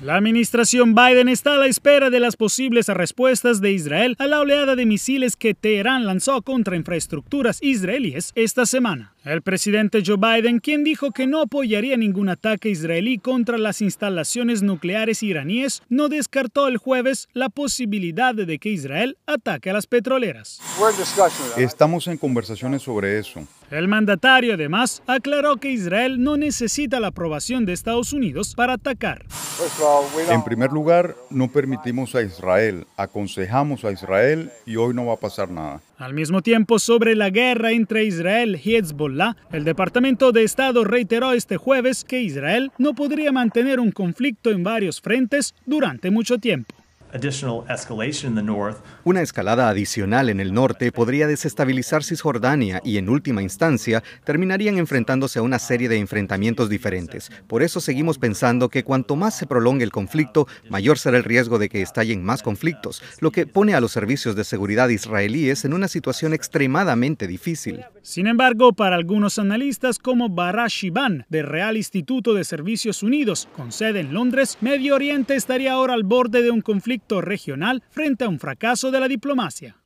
La administración Biden está a la espera de las posibles respuestas de Israel a la oleada de misiles que Teherán lanzó contra infraestructuras israelíes esta semana. El presidente Joe Biden, quien dijo que no apoyaría ningún ataque israelí contra las instalaciones nucleares iraníes, no descartó el jueves la posibilidad de que Israel ataque a las petroleras. Estamos en conversaciones sobre eso. El mandatario además aclaró que Israel no necesita la aprobación de Estados Unidos para atacar. En primer lugar, no permitimos a Israel, aconsejamos a Israel y hoy no va a pasar nada. Al mismo tiempo, sobre la guerra entre Israel y Hezbollah, el Departamento de Estado reiteró este jueves que Israel no podría mantener un conflicto en varios frentes durante mucho tiempo. Una escalada adicional en el norte podría desestabilizar Cisjordania y en última instancia terminarían enfrentándose a una serie de enfrentamientos diferentes. Por eso seguimos pensando que cuanto más se prolongue el conflicto, mayor será el riesgo de que estallen más conflictos, lo que pone a los servicios de seguridad israelíes en una situación extremadamente difícil. Sin embargo, para algunos analistas como Barash del Real Instituto de Servicios Unidos, con sede en Londres, Medio Oriente estaría ahora al borde de un conflicto regional frente a un fracaso de la diplomacia.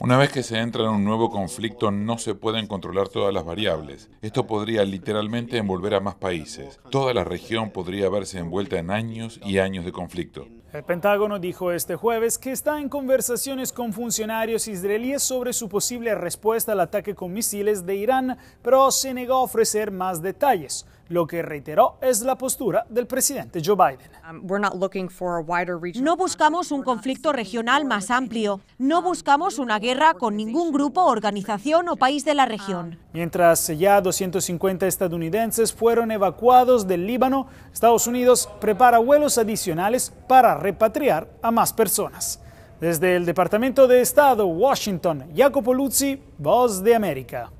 Una vez que se entra en un nuevo conflicto no se pueden controlar todas las variables. Esto podría literalmente envolver a más países. Toda la región podría verse envuelta en años y años de conflicto. El Pentágono dijo este jueves que está en conversaciones con funcionarios israelíes sobre su posible respuesta al ataque con misiles de Irán, pero se negó a ofrecer más detalles lo que reiteró es la postura del presidente Joe Biden. Um, no buscamos un conflicto regional más amplio, no um, buscamos una guerra con ningún grupo, organización o país de la um, región. Mientras ya 250 estadounidenses fueron evacuados del Líbano, Estados Unidos prepara vuelos adicionales para repatriar a más personas. Desde el Departamento de Estado, Washington, Jacopo Luzzi, Voz de América.